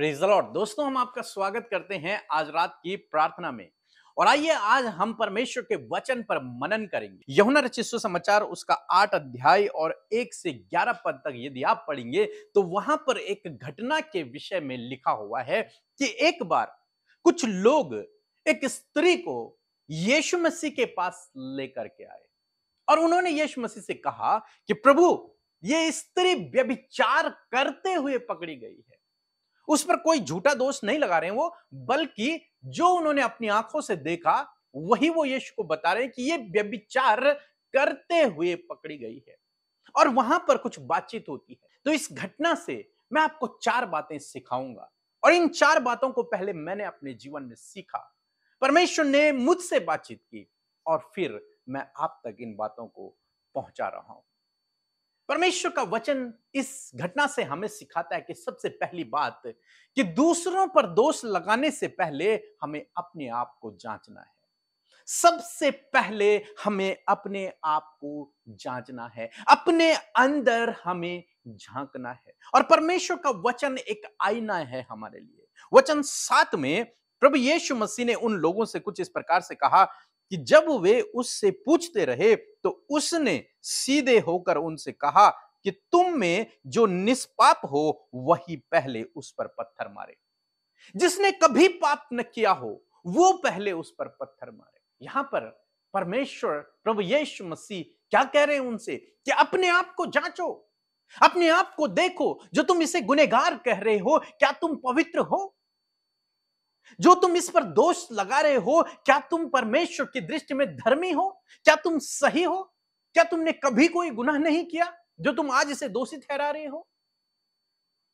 Lord दोस्तों हम आपका स्वागत करते हैं आज रात की प्रार्थना में और आइए आज हम परमेश्वर के वचन पर मनन करेंगे यमुना रचित समाचार उसका आठ अध्याय और एक से ग्यारह पद तक यदि आप पढ़ेंगे तो वहां पर एक घटना के विषय में लिखा हुआ है कि एक बार कुछ लोग एक स्त्री को यीशु मसीह के पास लेकर के आए और उन्होंने यीशु मसीह से कहा कि प्रभु ये स्त्री व्यभिचार करते हुए पकड़ी गई है उस पर कोई झूठा दोष नहीं लगा रहे हैं वो बल्कि जो उन्होंने अपनी आंखों से देखा वही वो यीशु को बता रहे हैं कि ये व्यभिचार करते हुए पकड़ी गई है और वहां पर कुछ बातचीत होती है तो इस घटना से मैं आपको चार बातें सिखाऊंगा और इन चार बातों को पहले मैंने अपने जीवन में सीखा परमेश्वर ने मुझसे बातचीत की और फिर मैं आप तक इन बातों को पहुंचा रहा हूं परमेश्वर का वचन इस घटना से हमें सिखाता है कि सबसे पहली बात कि दूसरों पर दोष लगाने से पहले हमें अपने आप को जांचना है सबसे पहले हमें अपने आप को जांचना है अपने अंदर हमें झांकना है और परमेश्वर का वचन एक आईना है हमारे लिए वचन सात में प्रभु यीशु मसीह ने उन लोगों से कुछ इस प्रकार से कहा कि जब वे उससे पूछते रहे तो उसने सीधे होकर उनसे कहा कि तुम में जो निष्पाप हो वही पहले उस पर पत्थर मारे जिसने कभी पाप न किया हो वो पहले उस पर पत्थर मारे यहां पर परमेश्वर प्रभु यीशु मसीह क्या कह रहे हैं उनसे कि अपने आप को जांचो अपने आप को देखो जो तुम इसे गुनेगार कह रहे हो क्या तुम पवित्र हो जो तुम इस पर दोष लगा रहे हो क्या तुम परमेश्वर की दृष्टि में धर्मी हो क्या तुम सही हो क्या तुमने कभी कोई गुनाह नहीं किया जो तुम आज इसे दोषी ठहरा रहे हो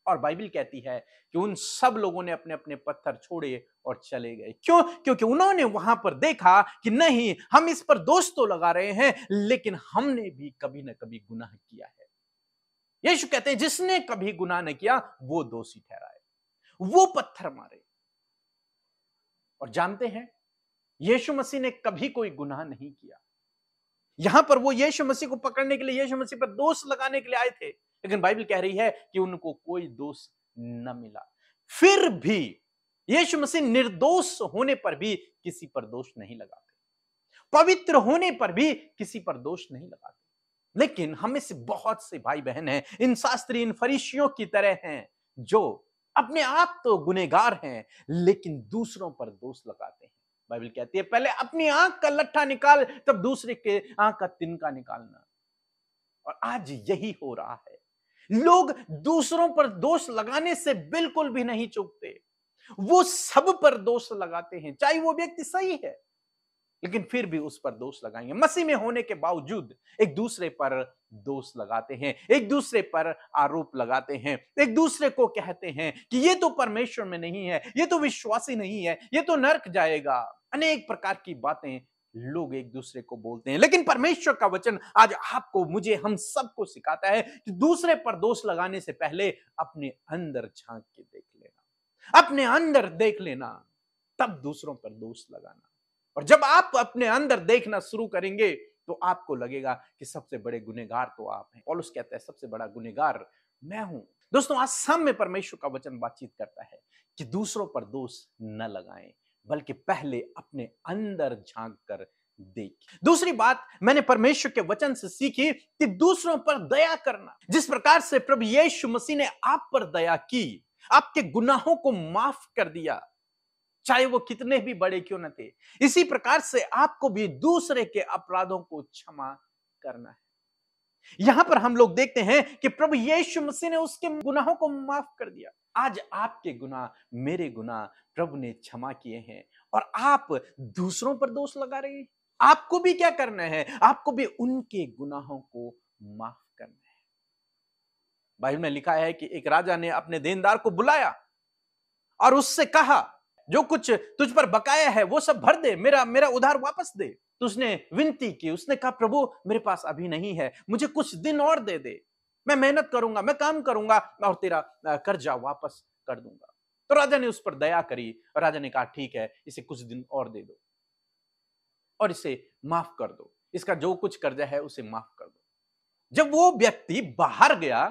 और बाइबल कहती है कि उन सब लोगों ने अपने अपने पत्थर छोड़े और चले गए क्यों क्योंकि उन्होंने वहां पर देखा कि नहीं हम इस पर दोष तो लगा रहे हैं लेकिन हमने भी कभी ना कभी गुनाह किया है यीशु कहते हैं जिसने कभी गुनाह नहीं किया वो दोषी ठहराए वो पत्थर मारे और जानते हैं यीशु मसीह ने कभी कोई गुनाह नहीं किया यहां पर वो यीशु मसीह को पकड़ने के लिए यीशु मसीह पर दोष लगाने के लिए आए थे लेकिन बाइबल कह रही है कि उनको कोई दोष न मिला फिर भी यीशु मसीह निर्दोष होने पर भी किसी पर दोष नहीं लगाते पवित्र होने पर भी किसी पर दोष नहीं लगाते लेकिन हमें से बहुत से भाई बहन हैं इन शास्त्री इन फरीशियों की तरह हैं जो अपने आप तो गुनेगार हैं लेकिन दूसरों पर दोष लगाते हैं बाइबल कहती है पहले अपनी आंख का लट्ठा निकाल तब दूसरे के आंख का तिनका निकालना और आज यही हो रहा है लोग दूसरों पर दोष लगाने से बिल्कुल भी नहीं चुकते वो सब पर दोष लगाते हैं चाहे वो व्यक्ति सही है लेकिन फिर भी उस पर दोष लगाएंगे मसीह में होने के बावजूद एक दूसरे पर दोष लगाते हैं एक दूसरे पर आरोप लगाते हैं एक दूसरे को कहते हैं कि ये तो परमेश्वर में नहीं है ये तो विश्वासी नहीं है ये तो नर्क जाएगा अनेक प्रकार की बातें लोग एक दूसरे को बोलते हैं लेकिन परमेश्वर का वचन आज आपको मुझे हम सबको सिखाता है कि दूसरे पर दोष लगाने से पहले अपने अंदर झांक के देख लेना अपने अंदर देख लेना तब दूसरों पर दोष लगाना और जब आप अपने अंदर देखना शुरू करेंगे तो आपको लगेगा कि सबसे बड़े गुनेगार तो आप हैं पॉलुस कहता है सबसे बड़ा गुनेगार मैं हूं दोस्तों आज सम में परमेश्वर का वचन बातचीत करता है कि दूसरों पर दोष न लगाएं बल्कि पहले अपने अंदर झांक कर देख दूसरी बात मैंने परमेश्वर के वचन से सीखी कि दूसरों पर दया करना जिस प्रकार से प्रभु यीशु मसीह ने आप पर दया की आपके गुनाहों को माफ कर दिया चाहे वो कितने भी बड़े क्यों न थे इसी प्रकार से आपको भी दूसरे के अपराधों को क्षमा करना है यहां पर हम लोग देखते हैं कि प्रभु यीशु मसीह ने उसके गुनाहों को माफ कर दिया आज आपके गुनाह मेरे गुनाह प्रभु ने क्षमा किए हैं और आप दूसरों पर दोष लगा रहे हैं आपको भी क्या करना है आपको भी उनके गुनाहों को माफ करना है बाइबल में लिखा है कि एक राजा ने अपने देनदार को बुलाया और उससे कहा जो कुछ तुझ पर बकाया है वो सब भर दे मेरा मेरा उधार वापस दे तो उसने विनती की उसने कहा प्रभु मेरे पास अभी नहीं है मुझे कुछ दिन और दे दे मैं मेहनत करूंगा मैं काम करूंगा और तेरा कर्जा वापस कर दूंगा तो राजा ने उस पर दया करी और राजा ने कहा ठीक है इसे कुछ दिन और दे दो और इसे माफ कर दो इसका जो कुछ कर्जा है उसे माफ कर दो जब वो व्यक्ति बाहर गया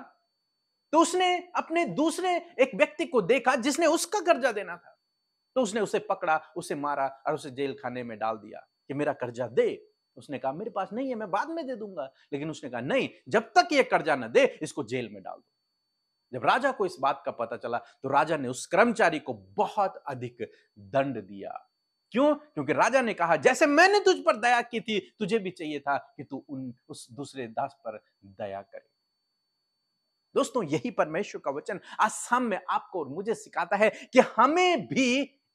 तो उसने अपने दूसरे एक व्यक्ति को देखा जिसने उसका कर्जा देना था तो उसने उसे पकड़ा उसे मारा और उसे जेल खाने में डाल दिया कि मेरा कर्जा दे उसने कहा मेरे पास नहीं है मैं बाद में दे दूंगा लेकिन उसने कहा नहीं जब तक ये कर्जा न दे इसको जेल में डाल दो जब राजा को इस बात का पता चला तो राजा ने उस कर्मचारी को बहुत अधिक दंड दिया क्यों क्योंकि राजा ने कहा जैसे मैंने तुझ पर दया की थी तुझे भी चाहिए था कि तू उन उस दूसरे दास पर दया करे दोस्तों यही परमेश्वर का वचन आज साम में आपको और मुझे सिखाता है कि हमें भी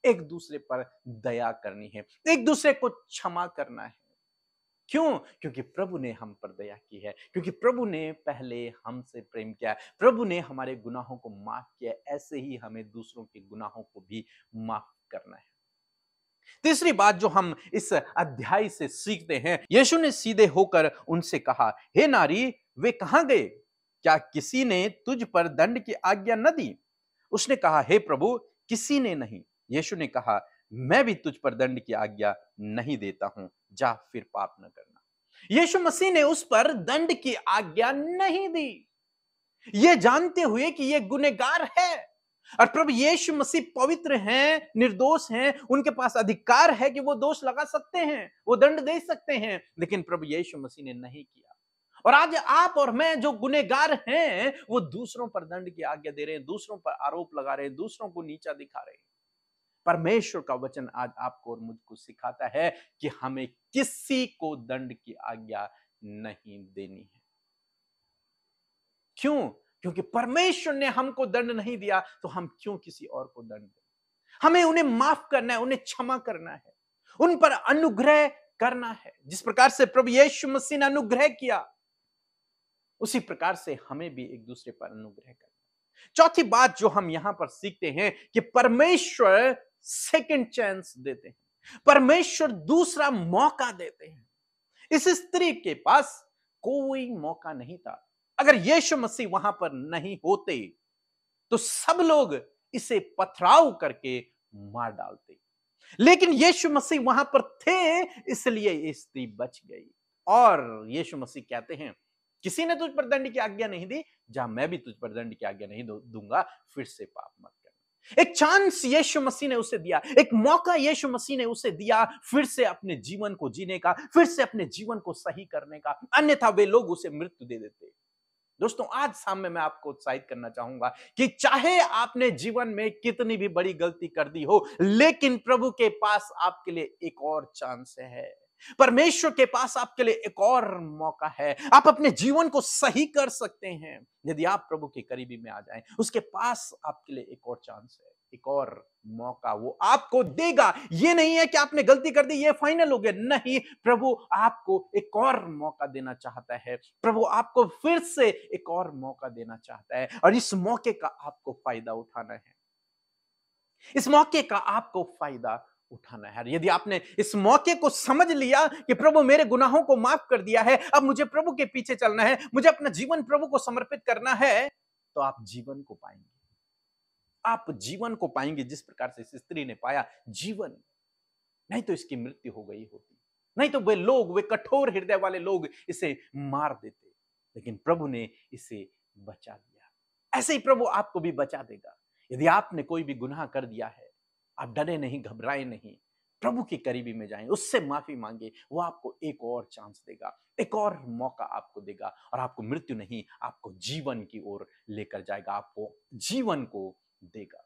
एक दूसरे पर दया करनी है एक दूसरे को क्षमा करना है क्यों क्योंकि प्रभु ने हम पर दया की है क्योंकि प्रभु ने पहले हमसे प्रेम किया प्रभु ने हमारे गुनाहों को माफ किया ऐसे ही हमें दूसरों के गुनाहों को भी माफ करना है तीसरी बात जो हम इस अध्याय से सीखते हैं यीशु ने सीधे होकर उनसे कहा हे hey नारी वे कहा गए क्या किसी ने तुझ पर दंड की आज्ञा न दी उसने कहा हे hey प्रभु किसी ने नहीं यीशु ने कहा मैं भी तुझ पर दंड की आज्ञा नहीं देता हूं जा फिर पाप न करना यीशु मसीह ने उस पर दंड की आज्ञा नहीं दी ये जानते हुए कि यह गुनेगार है और प्रभु यीशु मसीह पवित्र हैं निर्दोष हैं उनके पास अधिकार है कि वो दोष लगा सकते हैं वो दंड दे सकते हैं लेकिन प्रभु यीशु मसीह ने नहीं किया और आज आप और मैं जो गुनेगार हैं वो दूसरों पर दंड की आज्ञा दे रहे हैं दूसरों पर आरोप लगा रहे हैं दूसरों को नीचा दिखा रहे हैं परमेश्वर का वचन आज आपको और मुझको सिखाता है कि हमें किसी को दंड की आज्ञा नहीं देनी है क्यों क्योंकि परमेश्वर ने हमको दंड नहीं दिया तो हम क्यों किसी और को दंड दें हमें उन्हें माफ करना है उन्हें क्षमा करना है उन पर अनुग्रह करना है जिस प्रकार से प्रभु यीशु मसीह ने अनुग्रह किया उसी प्रकार से हमें भी एक दूसरे पर अनुग्रह करना चौथी बात जो हम यहां पर सीखते हैं कि परमेश्वर सेकंड चांस देते हैं परमेश्वर दूसरा मौका देते हैं इस स्त्री के पास कोई मौका नहीं था अगर यीशु मसीह वहां पर नहीं होते तो सब लोग इसे पथराव करके मार डालते लेकिन यीशु मसीह वहां पर थे इसलिए ये स्त्री बच गई और यीशु मसीह कहते हैं किसी ने तुझ पर दंड की आज्ञा नहीं दी जहां मैं भी तुझ पर दंड की आज्ञा नहीं दूंगा फिर से पाप मत एक चांस यीशु मसीह ने उसे दिया एक मौका यीशु मसीह ने उसे दिया फिर से अपने जीवन को जीने का फिर से अपने जीवन को सही करने का अन्यथा वे लोग उसे मृत्यु दे देते दोस्तों आज सामने मैं आपको उत्साहित करना चाहूंगा कि चाहे आपने जीवन में कितनी भी बड़ी गलती कर दी हो लेकिन प्रभु के पास आपके लिए एक और चांस है परमेश्वर के पास आपके लिए एक और मौका है आप अपने जीवन को सही कर सकते हैं यदि आप प्रभु के करीबी में आ जाएं उसके पास आपके लिए एक और चांस है एक और मौका वो आपको देगा ये नहीं है कि आपने गलती कर दी ये फाइनल हो गया नहीं प्रभु आपको एक और मौका देना चाहता है प्रभु आपको फिर से एक और मौका देना चाहता है और इस मौके का आपको फायदा उठाना है इस मौके का आपको फायदा उठाना है यदि आपने इस मौके को समझ लिया कि प्रभु मेरे गुनाहों को माफ कर दिया है अब मुझे प्रभु के पीछे चलना है मुझे अपना जीवन प्रभु को समर्पित करना है तो आप जीवन को पाएंगे आप जीवन को पाएंगे जिस प्रकार से इस स्त्री ने पाया जीवन नहीं तो इसकी मृत्यु हो गई होती नहीं तो वे लोग वे कठोर हृदय वाले लोग इसे मार देते लेकिन प्रभु ने इसे बचा दिया ऐसे ही प्रभु आपको भी बचा देगा यदि आपने कोई भी गुनाह कर दिया है आप डरे नहीं घबराए नहीं प्रभु की करीबी में जाएं उससे माफी मांगे वो आपको एक और चांस देगा एक और मौका आपको देगा और आपको मृत्यु नहीं आपको जीवन की ओर लेकर जाएगा आपको जीवन को देगा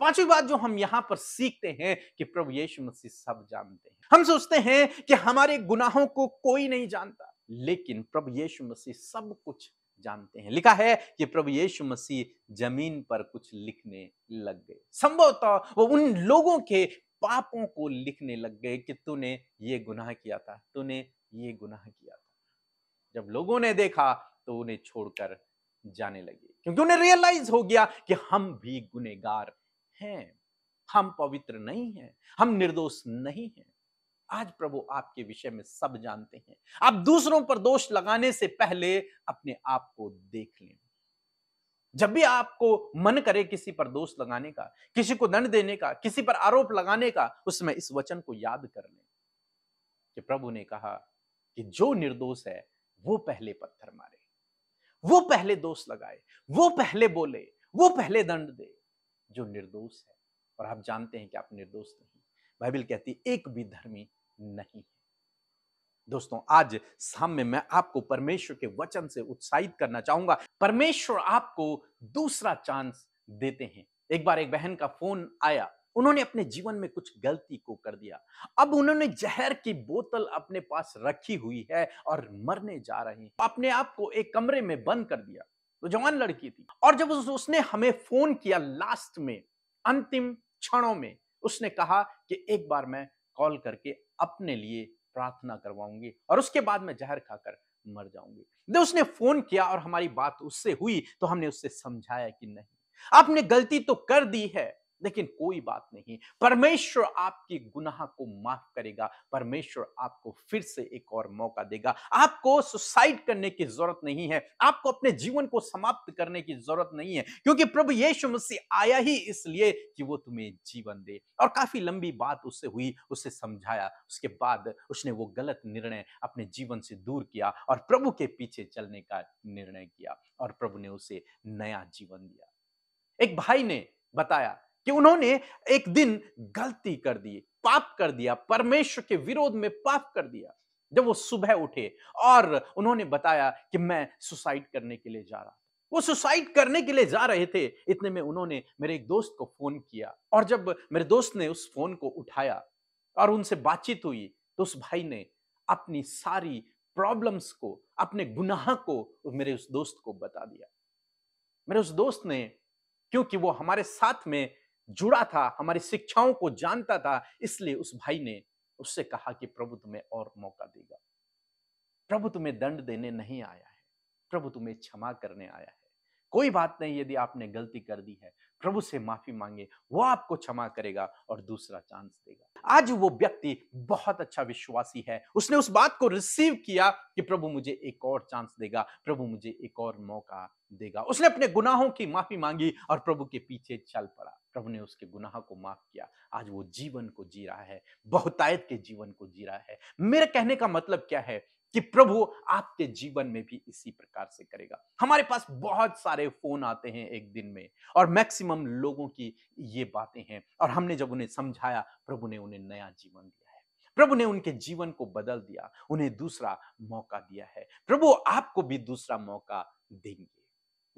पांचवी बात जो हम यहां पर सीखते हैं कि प्रभु यीशु मसीह सब जानते हैं हम सोचते हैं कि हमारे गुनाहों को कोई नहीं जानता लेकिन प्रभु यीशु मसीह सब कुछ जानते हैं लिखा है कि प्रभु यीशु मसीह जमीन पर कुछ लिखने लग गए संभवतः वो उन लोगों के पापों को लिखने लग गए कि तूने ये गुनाह किया था तूने ये गुनाह किया था जब लोगों ने देखा तो उन्हें छोड़कर जाने लगे क्योंकि उन्हें रियलाइज हो गया कि हम भी गुनेगार हैं हम पवित्र नहीं हैं हम निर्दोष नहीं हैं आज प्रभु आपके विषय में सब जानते हैं आप दूसरों पर दोष लगाने से पहले अपने आप को देख लें जब भी आपको मन करे किसी पर दोष लगाने का किसी को दंड देने का किसी पर आरोप लगाने का उसमें इस वचन को याद कर लें कि प्रभु ने कहा कि जो निर्दोष है वो पहले पत्थर मारे वो पहले दोष लगाए वो पहले बोले वो पहले दंड दे जो निर्दोष है और आप जानते हैं कि आप निर्दोष नहीं बाइबल कहती एक भी धर्मी नहीं है दोस्तों आज शाम में मैं आपको परमेश्वर के वचन से उत्साहित करना चाहूंगा परमेश्वर आपको दूसरा चांस देते हैं एक बार एक बहन का फोन आया उन्होंने अपने जीवन में कुछ गलती को कर दिया अब उन्होंने जहर की बोतल अपने पास रखी हुई है और मरने जा रहे हैं अपने आप को एक कमरे में बंद कर दिया तो जवान लड़की थी और जब उसने हमें फोन किया लास्ट में अंतिम क्षणों में उसने कहा कि एक बार मैं कॉल करके अपने लिए प्रार्थना करवाऊंगी और उसके बाद मैं जहर खाकर मर जाऊंगी जब उसने फोन किया और हमारी बात उससे हुई तो हमने उससे समझाया कि नहीं आपने गलती तो कर दी है लेकिन कोई बात नहीं परमेश्वर आपके गुनाह को माफ करेगा परमेश्वर आपको फिर से एक और मौका देगा आपको सुसाइड करने की जरूरत नहीं है आपको अपने जीवन को समाप्त करने की जरूरत नहीं है क्योंकि प्रभु यीशु मसीह आया ही इसलिए कि वो तुम्हें जीवन दे और काफी लंबी बात उससे हुई उसे समझाया उसके बाद उसने वो गलत निर्णय अपने जीवन से दूर किया और प्रभु के पीछे चलने का निर्णय किया और प्रभु ने उसे नया जीवन दिया एक भाई ने बताया कि उन्होंने एक दिन गलती कर दी पाप कर दिया परमेश्वर के विरोध में पाप कर दिया जब वो सुबह उठे और उन्होंने बताया कि मैं सुसाइड करने के लिए जा रहा वो सुसाइड करने के लिए जा रहे थे इतने में उन्होंने मेरे एक दोस्त को फोन किया और जब मेरे दोस्त ने उस फोन को उठाया और उनसे बातचीत हुई तो उस भाई ने अपनी सारी प्रॉब्लम्स को अपने गुनाह को मेरे उस दोस्त को बता दिया मेरे उस दोस्त ने क्योंकि वो हमारे साथ में जुड़ा था हमारी शिक्षाओं को जानता था इसलिए उस भाई ने उससे कहा कि प्रभु तुम्हें और मौका देगा प्रभु तुम्हें दंड देने नहीं आया है प्रभु तुम्हें क्षमा करने आया है कोई बात नहीं यदि आपने गलती कर दी है प्रभु से माफी मांगे वो आपको क्षमा करेगा और दूसरा चांस देगा आज वो व्यक्ति बहुत अच्छा विश्वासी है उसने उस बात को रिसीव किया कि प्रभु मुझे एक और चांस देगा प्रभु मुझे एक और मौका देगा उसने अपने गुनाहों की माफी मांगी और प्रभु के पीछे चल पड़ा प्रभु ने उसके गुनाह को माफ किया आज वो जीवन को जी रहा है बहुतायत के जीवन को जी रहा है मेरे कहने का मतलब क्या है कि प्रभु आपके जीवन में भी इसी प्रकार से करेगा हमारे पास बहुत सारे फोन आते हैं एक दिन में और मैक्सिमम लोगों की ये बातें हैं और हमने जब उन्हें समझाया प्रभु ने उन्हें नया जीवन दिया है प्रभु ने उनके जीवन को बदल दिया उन्हें दूसरा मौका दिया है प्रभु आपको भी दूसरा मौका देंगे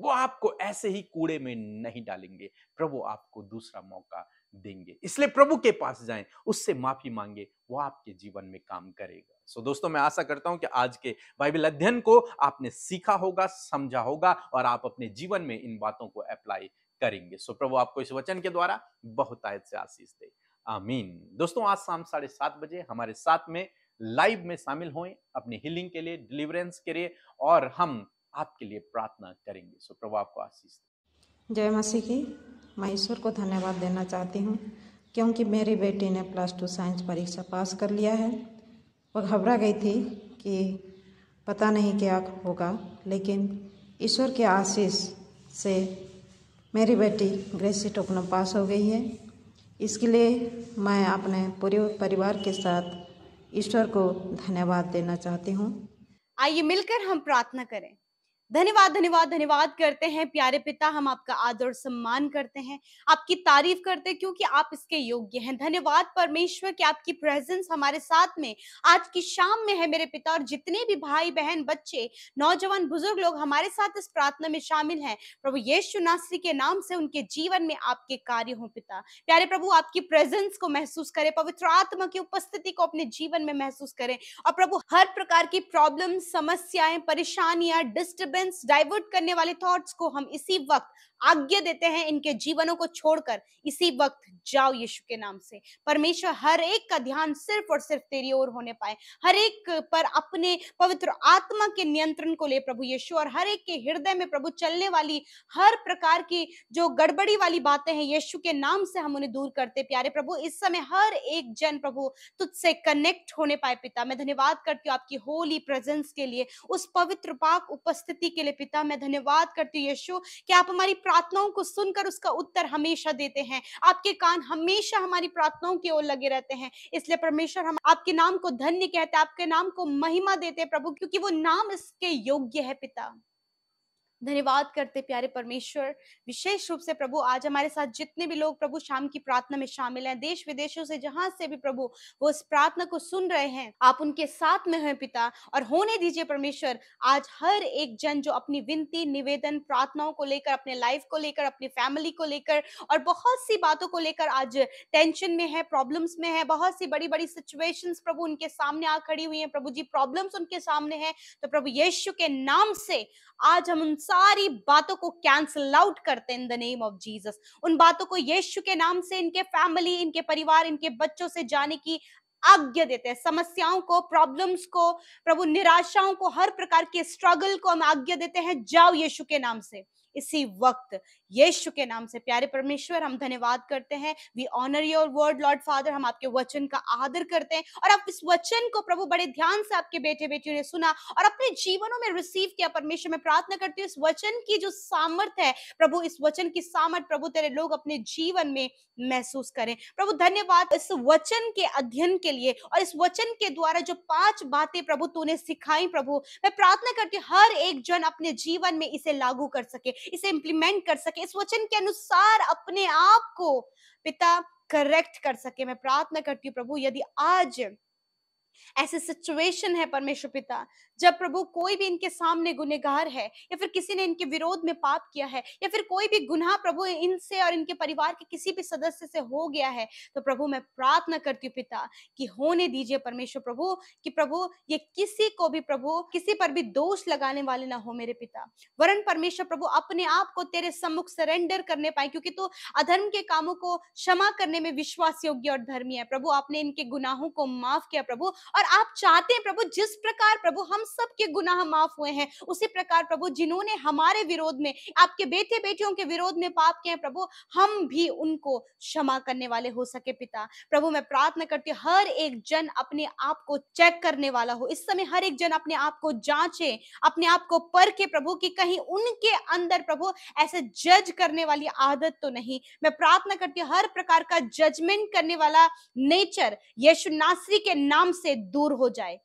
वो आपको ऐसे ही कूड़े में नहीं डालेंगे प्रभु आपको दूसरा मौका देंगे इसलिए प्रभु के पास जाएं उससे माफी मांगे वो आपके जीवन में काम करेगा सो so, दोस्तों मैं आशा करता हूं कि आज के बाइबल अध्ययन को आपने सीखा होगा समझा होगा और आप अपने जीवन में इन बातों को अप्लाई करेंगे सो so, प्रभु आपको इस वचन के द्वारा बहुत आयत से आशीष दे आमीन दोस्तों आज शाम साढ़े सात बजे हमारे साथ में लाइव में शामिल हुए अपने हीलिंग के लिए डिलीवरेंस के लिए और हम आपके लिए प्रार्थना करेंगे सो प्रभु आपको आशीष जय मसीह की मैं ईश्वर को धन्यवाद देना चाहती हूँ क्योंकि मेरी बेटी ने प्लस टू साइंस परीक्षा पास कर लिया है वो घबरा गई थी कि पता नहीं क्या होगा लेकिन ईश्वर के आशीष से मेरी बेटी ग्रेसी टोकन पास हो गई है इसके लिए मैं अपने पूरे परिवार के साथ ईश्वर को धन्यवाद देना चाहती हूँ आइए मिलकर हम प्रार्थना करें धन्यवाद धन्यवाद धन्यवाद करते हैं प्यारे पिता हम आपका आदर और सम्मान करते हैं आपकी तारीफ करते हैं क्योंकि आप इसके योग्य हैं धन्यवाद परमेश्वर की आपकी प्रेजेंस हमारे साथ में आज की शाम में है मेरे पिता और जितने भी भाई बहन बच्चे नौजवान बुजुर्ग लोग हमारे साथ इस प्रार्थना में शामिल हैं प्रभु यीशु नासरी के नाम से उनके जीवन में आपके कार्य हो पिता प्यारे प्रभु आपकी प्रेजेंस को महसूस करें पवित्र आत्मा की उपस्थिति को अपने जीवन में महसूस करें और प्रभु हर प्रकार की प्रॉब्लम समस्याएं परेशानियां डिस्टर्बेंस बैलेंस डाइवर्ट करने वाले थॉट्स को हम इसी वक्त आज्ञा देते हैं इनके जीवनों को छोड़कर इसी वक्त जाओ यीशु के नाम से परमेश्वर हर एक का ध्यान सिर्फ और सिर्फ तेरी ओर होने पाए हर एक पर अपने पवित्र आत्मा के नियंत्रण को ले प्रभु यीशु और हर एक के हृदय में प्रभु चलने वाली हर प्रकार की जो गड़बड़ी वाली बातें हैं यीशु के नाम से हम उन्हें दूर करते प्यारे प्रभु इस समय हर एक जन प्रभु तुझसे कनेक्ट होने पाए पिता मैं धन्यवाद करती हूँ आपकी होली प्रेजेंस के लिए उस पवित्र पाक उपस्थिति के लिए पिता मैं धन्यवाद करती हूँ यीशु कि आप हमारी प्रार्थनाओं को सुनकर उसका उत्तर हमेशा देते हैं आपके कान हमेशा हमारी प्रार्थनाओं की ओर लगे रहते हैं इसलिए परमेश्वर हम आपके नाम को धन्य कहते हैं आपके नाम को महिमा देते हैं प्रभु क्योंकि वो नाम इसके योग्य है पिता धन्यवाद करते प्यारे परमेश्वर विशेष रूप से प्रभु आज हमारे साथ जितने भी लोग प्रभु शाम की प्रार्थना में शामिल हैं देश विदेशों से जहां से भी प्रभु वो इस प्रार्थना को सुन रहे हैं आप उनके साथ में हैं पिता और होने दीजिए परमेश्वर आज हर एक जन जो अपनी विनती निवेदन प्रार्थनाओं को लेकर अपने लाइफ को लेकर अपनी फैमिली को लेकर और बहुत सी बातों को लेकर आज टेंशन में है प्रॉब्लम्स में है बहुत सी बड़ी बड़ी सिचुएशंस प्रभु उनके सामने आ खड़ी हुई है प्रभु जी प्रॉब्लम्स उनके सामने है तो प्रभु यीशु के नाम से आज हम उन सारी बातों को कैंसल आउट करते in the name of Jesus उन बातों को यीशु के नाम से इनके फैमिली इनके परिवार इनके बच्चों से जाने की आज्ञा देते हैं समस्याओं को प्रॉब्लम्स को प्रभु निराशाओं को हर प्रकार के स्ट्रगल को हम आज्ञा देते हैं जाओ यीशु के नाम से इसी वक्त यीशु के नाम से प्यारे परमेश्वर हम धन्यवाद करते हैं we honour your word Lord Father हम आपके वचन का आदर करते हैं और आप इस वचन को प्रभु बड़े ध्यान से आपके बेटे बेटियों ने सुना और अपने जीवनों में रिसीव किया परमेश्वर मैं प्रार्थना करती हूँ इस वचन की जो सामर्थ है प्रभु इस वचन की सामर्थ प्रभु तेरे लोग अपने जीवन में महसूस करें प्रभु धन्यवाद इस वचन के अध्ययन के लिए और इस वचन के द्वारा जो पांच बातें प्रभु तूने सिखाई प्रभु मैं प्रार्थना करती हूँ हर एक जन अपने जीवन में इसे लागू कर सके इसे इंप्लीमेंट कर सके इस वचन के अनुसार अपने आप को पिता करेक्ट कर सके मैं प्रार्थना करती हूँ प्रभु यदि आज ऐसी सिचुएशन है परमेश्वर पिता जब प्रभु कोई भी इनके सामने गुनेगार है या फिर किसी ने इनके विरोध में पाप किया है या फिर कोई भी गुनाह प्रभु इनसे और इनके परिवार के किसी भी सदस्य से हो गया है तो प्रभु मैं प्रार्थना करती हूँ पिता कि होने दीजिए परमेश्वर प्रभु कि प्रभु ये किसी को भी प्रभु किसी पर भी दोष लगाने वाले ना हो मेरे पिता वरन परमेश्वर प्रभु अपने आप को तेरे सम्मुख सरेंडर करने पाए क्योंकि तू तो अधर्म के कामों को क्षमा करने में विश्वास योग्य और धर्मी है प्रभु आपने इनके गुनाहों को माफ किया प्रभु और आप चाहते हैं प्रभु जिस प्रकार प्रभु हम सब के गुनाह माफ हुए हैं उसी प्रकार प्रभु जिन्होंने हमारे विरोध में आपके बेटे बेटियों के विरोध में पाप किए हैं प्रभु हम भी उनको क्षमा करने वाले हो सके पिता प्रभु मैं प्रार्थना करती हूँ हर एक जन अपने आप को चेक करने वाला हो इस समय हर एक जन अपने आप को जांचे अपने आप को पर के प्रभु कि कहीं उनके अंदर प्रभु ऐसे जज करने वाली आदत तो नहीं मैं प्रार्थना करती हूँ हर प्रकार का जजमेंट करने वाला नेचर यशु नासरी के नाम से दूर हो जाए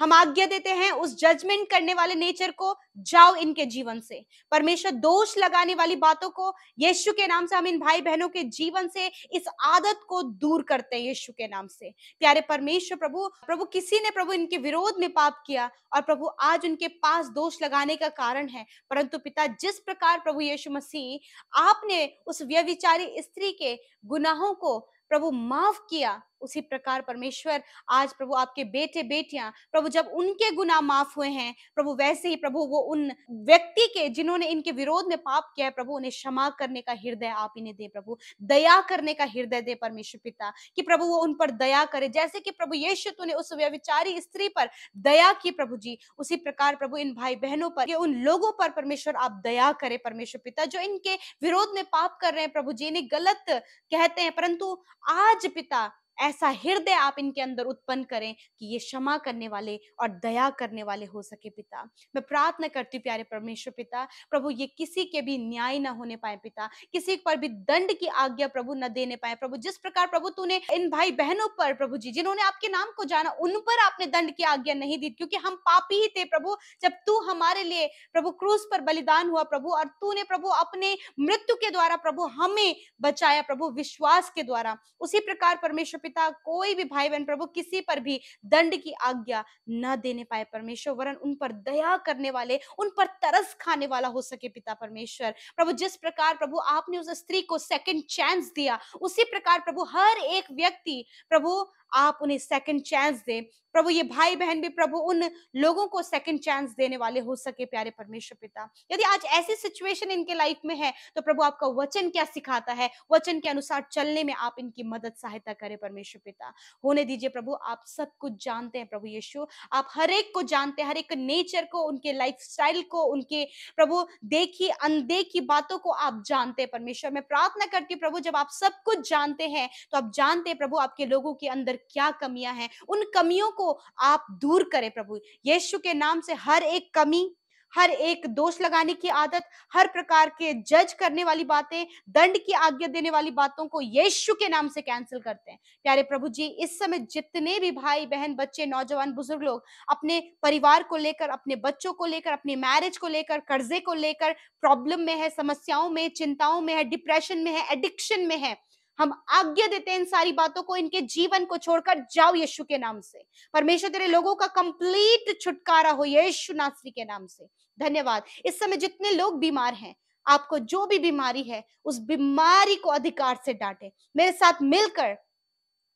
हम आज्ञा देते हैं उस जजमेंट करने वाले नेचर को जाओ इनके जीवन से परमेश्वर दोष लगाने वाली बातों को यीशु के नाम से हम इन भाई बहनों के जीवन से इस आदत को दूर करते हैं यीशु के नाम से प्यारे परमेश्वर प्रभु प्रभु किसी ने प्रभु इनके विरोध में पाप किया और प्रभु आज उनके पास दोष लगाने का कारण है परंतु पिता जिस प्रकार प्रभु यीशु मसीह आपने उस व्यविचारी स्त्री के गुनाहों को प्रभु माफ किया उसी प्रकार परमेश्वर आज प्रभु आपके बेटे बेटियां प्रभु जब उनके गुना माफ हुए हैं प्रभु वैसे ही प्रभु वो उन व्यक्ति के जिन्होंने इनके विरोध में पाप किया है प्रभु उन्हें क्षमा करने का हृदय आप इन्हें दे प्रभु दया करने का हृदय दे परमेश्वर पिता कि प्रभु वो उन पर दया करे जैसे कि प्रभु यीशु तूने उस व्यविचारी स्त्री पर दया की प्रभु जी उसी प्रकार प्रभु इन भाई बहनों पर उन लोगों पर परमेश्वर आप दया करे परमेश्वर पिता जो इनके विरोध में पाप कर रहे हैं प्रभु जी इन्हें गलत कहते हैं परंतु आज पिता ऐसा हृदय आप इनके अंदर उत्पन्न करें कि ये क्षमा करने वाले और दया करने वाले हो सके पिता मैं प्रार्थना करती हूँ प्यारे परमेश्वर पिता प्रभु ये किसी के भी न्याय न होने पाए पिता किसी पर भी दंड की आज्ञा प्रभु न देने पाए प्रभु जिस प्रकार प्रभु तूने इन भाई बहनों पर प्रभु जी जिन्होंने आपके नाम को जाना उन पर आपने दंड की आज्ञा नहीं दी क्योंकि हम पापी ही थे प्रभु जब तू हमारे लिए प्रभु क्रूस पर बलिदान हुआ प्रभु और तूने प्रभु अपने मृत्यु के द्वारा प्रभु हमें बचाया प्रभु विश्वास के द्वारा उसी प्रकार परमेश्वर पिता कोई भी भाई बहन प्रभु किसी पर भी दंड की आज्ञा न देने पाए परमेश्वर वरन उन पर दया करने वाले उन पर तरस खाने वाला हो सके पिता परमेश्वर प्रभु जिस प्रकार प्रभु आपने उस स्त्री को सेकंड चांस दिया उसी प्रकार प्रभु हर एक व्यक्ति प्रभु आप उन्हें सेकंड चांस दे प्रभु ये भाई बहन भी प्रभु उन लोगों को सेकंड चांस देने वाले हो सके प्यारे परमेश्वर पिता यदि आज ऐसी सिचुएशन इनके लाइफ में है तो प्रभु आपका वचन क्या सिखाता है वचन के अनुसार चलने में आप इनकी मदद सहायता करें परमेश्वर पिता होने दीजिए प्रभु आप सब कुछ जानते हैं प्रभु यीशु आप हर एक को जानते हैं हर एक नेचर को उनके लाइफस्टाइल को उनके प्रभु देखी अनदेखी बातों को आप जानते हैं परमेश्वर मैं प्रार्थना करती हूँ प्रभु जब आप सब कुछ जानते हैं तो आप जानते हैं प्रभु आपके लोगों के अंदर क्या कमियां हैं उन कमियों को आप दूर करें प्रभु यीशु के नाम से हर एक कमी हर एक दोष लगाने की आदत हर प्रकार के जज करने वाली बातें दंड की आज्ञा देने वाली बातों को यीशु के नाम से कैंसिल करते हैं प्यारे प्रभु जी इस समय जितने भी भाई बहन बच्चे नौजवान बुजुर्ग लोग अपने परिवार को लेकर अपने बच्चों को लेकर अपने मैरिज को लेकर कर्जे को लेकर प्रॉब्लम में है समस्याओं में चिंताओं में है डिप्रेशन में है एडिक्शन में है हम आज्ञा देते हैं इन सारी बातों को इनके जीवन को छोड़कर जाओ यीशु के नाम से परमेश्वर तेरे लोगों का कंप्लीट छुटकारा हो यीशु नासरी के नाम से धन्यवाद इस समय जितने लोग बीमार हैं आपको जो भी बीमारी है उस बीमारी को अधिकार से डांटे मेरे साथ मिलकर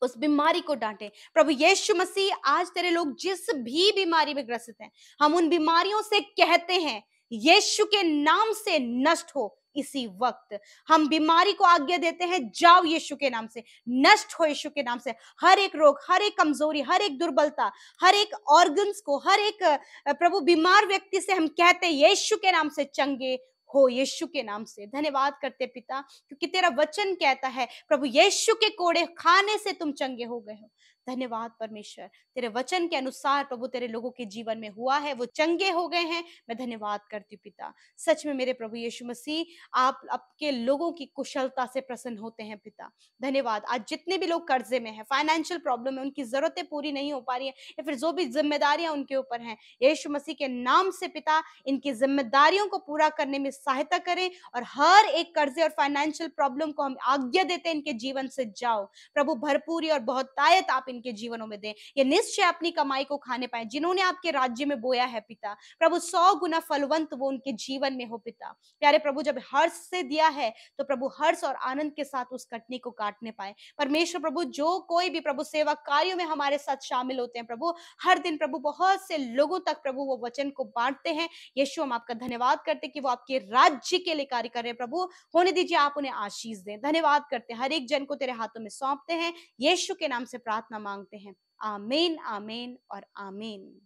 उस बीमारी को डांटे प्रभु यीशु मसीह आज तेरे लोग जिस भी बीमारी में ग्रसित हैं हम उन बीमारियों से कहते हैं यीशु के नाम से नष्ट हो इसी वक्त हम बीमारी को आज्ञा देते हैं जाओ यीशु के नाम से नष्ट हो यीशु के नाम से हर एक रोग हर एक कमजोरी हर एक दुर्बलता हर एक ऑर्गन्स को हर एक प्रभु बीमार व्यक्ति से हम कहते हैं यीशु के नाम से चंगे हो यीशु के नाम से धन्यवाद करते पिता क्योंकि तेरा वचन कहता है प्रभु यीशु के कोड़े खाने से तुम चंगे हो गए हो धन्यवाद परमेश्वर तेरे वचन के अनुसार प्रभु तेरे लोगों के जीवन में हुआ है वो चंगे हो गए हैं मैं धन्यवाद करती हूँ पिता सच में मेरे प्रभु यीशु मसीह आप आपके लोगों की कुशलता से प्रसन्न होते हैं पिता धन्यवाद आज जितने भी लोग कर्जे में हैं फाइनेंशियल प्रॉब्लम है उनकी जरूरतें पूरी नहीं हो पा रही है या फिर जो भी जिम्मेदारियां उनके ऊपर हैं यीशु मसीह के नाम से पिता इनकी जिम्मेदारियों को पूरा करने में सहायता करें और हर एक कर्जे और फाइनेंशियल प्रॉब्लम को हम आज्ञा देते हैं इनके जीवन से जाओ प्रभु भरपूरी और बहुत आप इनके जीवनों में दें ये निश्चय अपनी कमाई को खाने पाए जिन्होंने आपके राज्य में बोया है पिता प्रभु सौ गुना फलवंत वो उनके जीवन में हो पिता प्यारे प्रभु जब हर्ष से दिया है तो प्रभु हर्ष और आनंद के साथ उस कटनी को काटने पाए परमेश्वर प्रभु जो कोई भी प्रभु सेवा कार्यों में हमारे साथ शामिल होते हैं प्रभु हर दिन प्रभु बहुत से लोगों तक प्रभु वो वचन को बांटते हैं यीशु हम आपका धन्यवाद करते कि वो आपके राज्य के लिए कार्य कर रहे हैं प्रभु होने दीजिए आप उन्हें आशीष दें धन्यवाद करते हर एक जन को तेरे हाथों में सौंपते हैं यीशु के नाम से प्रार्थना मांगते हैं आमेन आमेन और आमेन